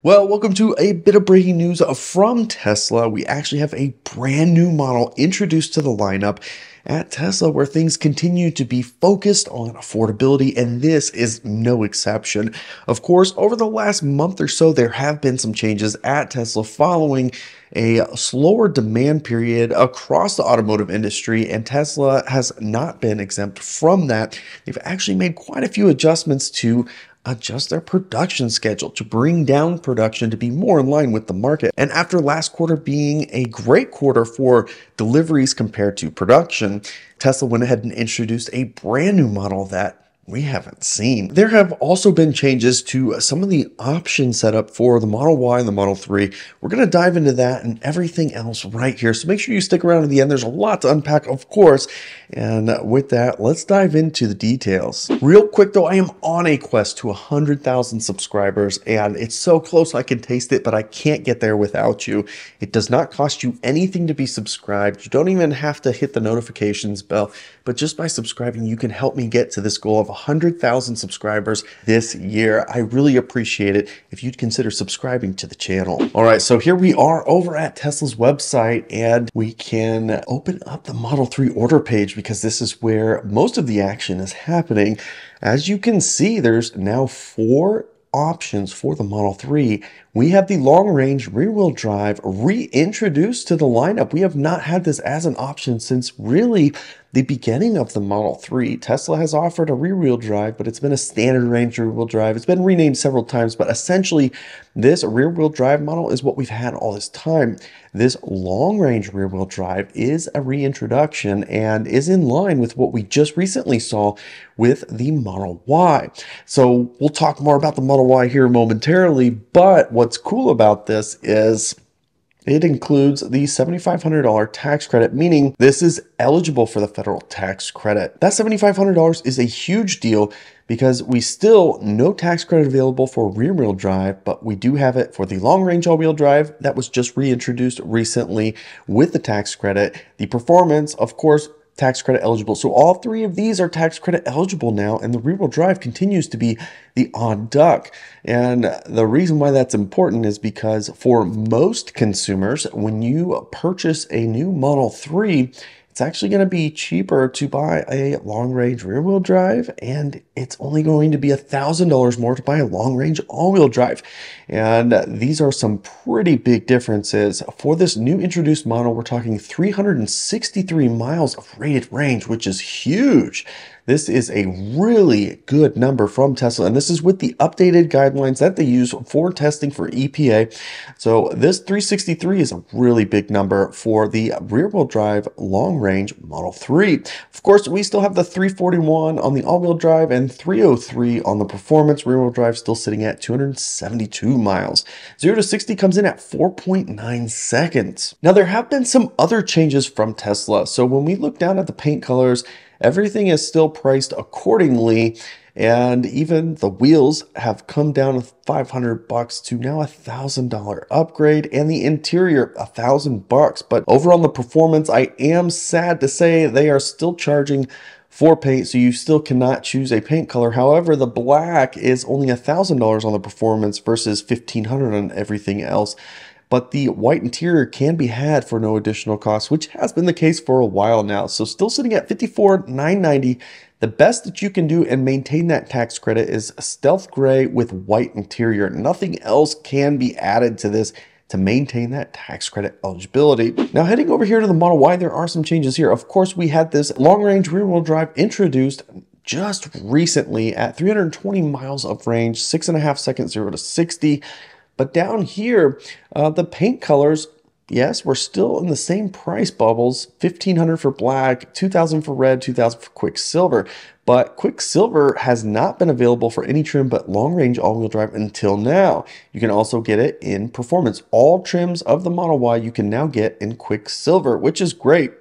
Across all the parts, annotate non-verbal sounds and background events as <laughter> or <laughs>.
Well, welcome to a bit of breaking news from Tesla. We actually have a brand new model introduced to the lineup at Tesla where things continue to be focused on affordability, and this is no exception. Of course, over the last month or so, there have been some changes at Tesla following a slower demand period across the automotive industry, and Tesla has not been exempt from that. They've actually made quite a few adjustments to adjust their production schedule to bring down production to be more in line with the market. And after last quarter being a great quarter for deliveries compared to production, Tesla went ahead and introduced a brand new model that we haven't seen. There have also been changes to some of the option setup for the Model Y and the Model 3. We're going to dive into that and everything else right here. So make sure you stick around to the end. There's a lot to unpack, of course. And uh, with that, let's dive into the details. Real quick though, I am on a quest to 100,000 subscribers and it's so close I can taste it, but I can't get there without you. It does not cost you anything to be subscribed. You don't even have to hit the notifications bell, but just by subscribing, you can help me get to this goal of 100,000 subscribers this year. I really appreciate it if you'd consider subscribing to the channel. All right, so here we are over at Tesla's website and we can open up the Model 3 order page because this is where most of the action is happening. As you can see, there's now four options for the Model 3 we have the long range rear wheel drive reintroduced to the lineup. We have not had this as an option since really the beginning of the Model 3. Tesla has offered a rear wheel drive, but it's been a standard range rear wheel drive. It's been renamed several times, but essentially this rear wheel drive model is what we've had all this time. This long range rear wheel drive is a reintroduction and is in line with what we just recently saw with the Model Y. So we'll talk more about the Model Y here momentarily, but what's cool about this is it includes the $7,500 tax credit, meaning this is eligible for the federal tax credit. That $7,500 is a huge deal because we still no tax credit available for rear wheel drive, but we do have it for the long range all wheel drive that was just reintroduced recently with the tax credit. The performance, of course, tax credit eligible. So all three of these are tax credit eligible now, and the rear-wheel drive continues to be the odd duck. And the reason why that's important is because for most consumers, when you purchase a new Model 3, it's actually going to be cheaper to buy a long range rear wheel drive, and it's only going to be $1,000 more to buy a long range all wheel drive. And these are some pretty big differences. For this new introduced model, we're talking 363 miles of rated range, which is huge. This is a really good number from Tesla, and this is with the updated guidelines that they use for testing for EPA. So this 363 is a really big number for the rear-wheel drive long-range Model 3. Of course, we still have the 341 on the all-wheel drive and 303 on the performance rear-wheel drive still sitting at 272 miles. 0 to 60 comes in at 4.9 seconds. Now, there have been some other changes from Tesla. So when we look down at the paint colors, Everything is still priced accordingly and even the wheels have come down 500 bucks to now a thousand dollar upgrade and the interior a thousand bucks but over on the performance i am sad to say they are still charging for paint so you still cannot choose a paint color however the black is only a thousand dollars on the performance versus 1500 on everything else but the white interior can be had for no additional cost, which has been the case for a while now. So still sitting at 54,990. The best that you can do and maintain that tax credit is stealth gray with white interior. Nothing else can be added to this to maintain that tax credit eligibility. Now heading over here to the Model Y, there are some changes here. Of course, we had this long-range rear-wheel drive introduced just recently at 320 miles of range, six and a half seconds, zero to 60. But down here, uh, the paint colors, yes, we're still in the same price bubbles, 1500 for black, 2000 for red, 2000 for Quicksilver. But Quicksilver has not been available for any trim but long-range all-wheel drive until now. You can also get it in performance. All trims of the Model Y you can now get in Quicksilver, which is great.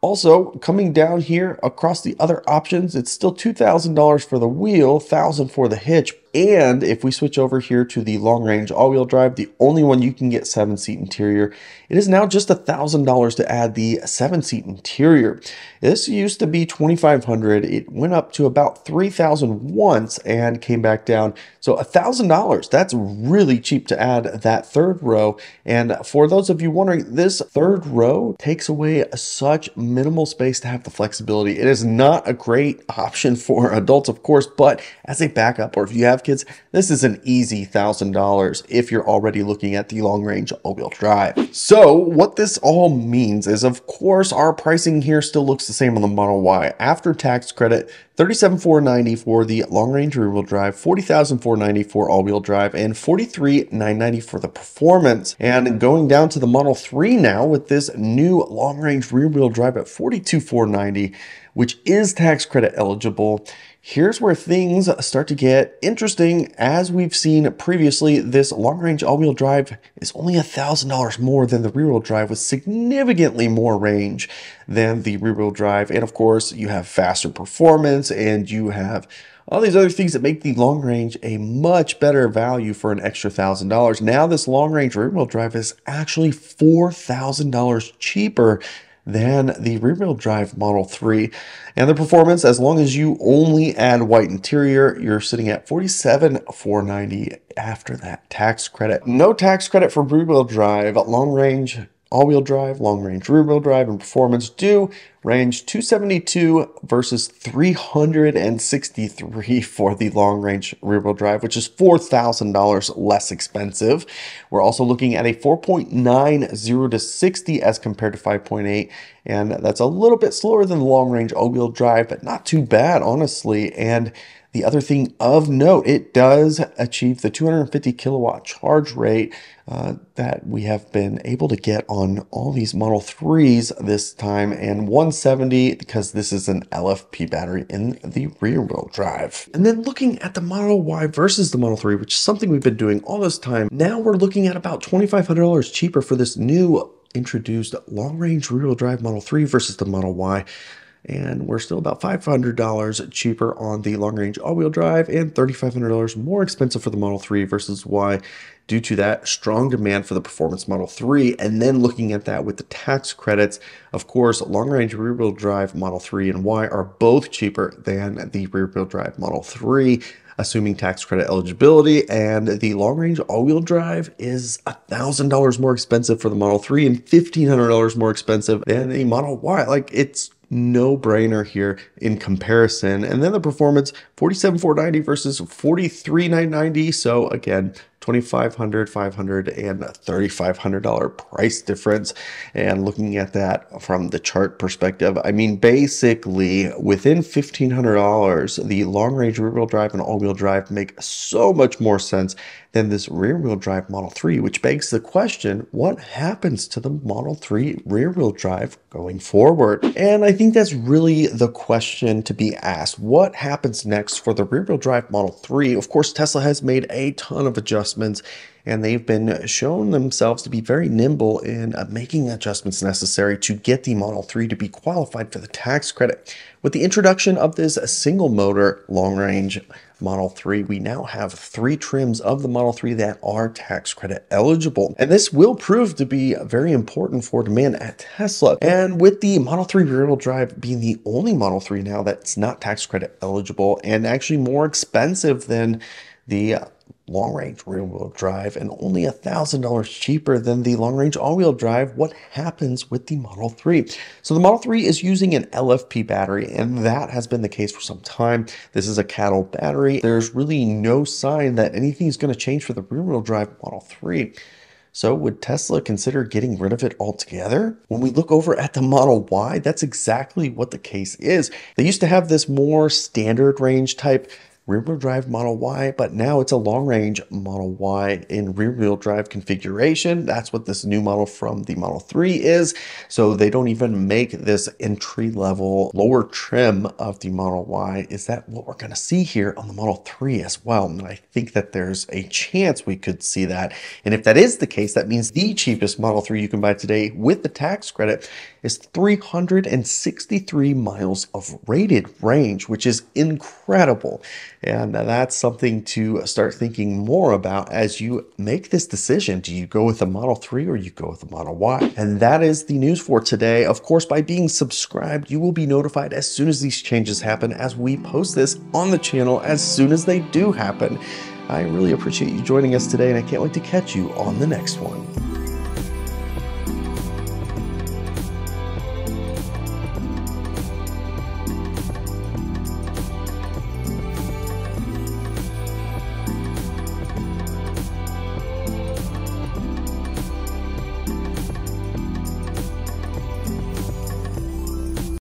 Also, coming down here across the other options, it's still $2,000 for the wheel, 1000 for the hitch, and if we switch over here to the long range all wheel drive, the only one you can get seven seat interior, it is now just $1,000 to add the seven seat interior. This used to be 2,500. It went up to about 3,000 once and came back down. So $1,000, that's really cheap to add that third row. And for those of you wondering, this third row takes away such minimal space to have the flexibility. It is not a great <laughs> option for adults, of course, but as a backup or if you have kids, this is an easy $1,000 if you're already looking at the long-range all-wheel drive. So what this all means is, of course, our pricing here still looks the same on the Model Y. After tax credit, 37,490 for the long-range rear-wheel drive, 40,490 for all-wheel drive, and 43,990 for the performance. And going down to the Model 3 now with this new long-range rear-wheel drive at 42,490, which is tax credit eligible, Here's where things start to get interesting. As we've seen previously, this long-range all-wheel drive is only $1,000 more than the rear-wheel drive with significantly more range than the rear-wheel drive. And of course, you have faster performance and you have all these other things that make the long range a much better value for an extra thousand dollars. Now this long range rear wheel drive is actually $4,000 cheaper than the rear-wheel drive Model 3. And the performance, as long as you only add white interior, you're sitting at 47,490 after that tax credit. No tax credit for rear-wheel drive, long-range all-wheel drive, long-range rear-wheel drive, and performance do range 272 versus 363 for the long-range rear-wheel drive, which is $4,000 less expensive. We're also looking at a 4.90 to 60 as compared to 5.8, and that's a little bit slower than the long-range all-wheel drive, but not too bad, honestly. And the other thing of note, it does achieve the 250 kilowatt charge rate uh, that we have been able to get on all these Model 3s this time and 170 because this is an LFP battery in the rear wheel drive. And then looking at the Model Y versus the Model 3, which is something we've been doing all this time, now we're looking at about $2,500 cheaper for this new introduced long-range rear-wheel drive Model 3 versus the Model Y and we're still about $500 cheaper on the long range all wheel drive and $3,500 more expensive for the Model 3 versus Y due to that strong demand for the performance Model 3. And then looking at that with the tax credits, of course, long range rear wheel drive Model 3 and Y are both cheaper than the rear wheel drive Model 3 assuming tax credit eligibility. And the long range all wheel drive is $1,000 more expensive for the Model 3 and $1,500 more expensive than the Model Y. Like it's no brainer here in comparison. And then the performance 47,490 versus 43,990. So again, 2500 500 and $3,500 price difference. And looking at that from the chart perspective, I mean, basically within $1,500, the long range rear wheel drive and all wheel drive make so much more sense than this rear wheel drive Model 3, which begs the question, what happens to the Model 3 rear wheel drive going forward? And I think that's really the question to be asked. What happens next for the rear wheel drive Model 3? Of course, Tesla has made a ton of adjustments adjustments, and they've been shown themselves to be very nimble in uh, making adjustments necessary to get the Model 3 to be qualified for the tax credit. With the introduction of this single motor long range Model 3, we now have three trims of the Model 3 that are tax credit eligible. And this will prove to be very important for demand at Tesla. And with the Model 3 rear-wheel drive being the only Model 3 now that's not tax credit eligible and actually more expensive than the long range rear wheel drive and only $1,000 cheaper than the long range all wheel drive, what happens with the Model 3? So the Model 3 is using an LFP battery and that has been the case for some time. This is a cattle battery. There's really no sign that anything is going to change for the rear wheel drive Model 3. So would Tesla consider getting rid of it altogether? When we look over at the Model Y, that's exactly what the case is. They used to have this more standard range type rear-wheel drive Model Y, but now it's a long-range Model Y in rear-wheel drive configuration. That's what this new model from the Model 3 is. So they don't even make this entry-level lower trim of the Model Y. Is that what we're gonna see here on the Model 3 as well? And I think that there's a chance we could see that. And if that is the case, that means the cheapest Model 3 you can buy today with the tax credit is 363 miles of rated range, which is incredible. And that's something to start thinking more about as you make this decision. Do you go with the Model 3 or you go with the Model Y? And that is the news for today. Of course, by being subscribed, you will be notified as soon as these changes happen as we post this on the channel as soon as they do happen. I really appreciate you joining us today and I can't wait to catch you on the next one.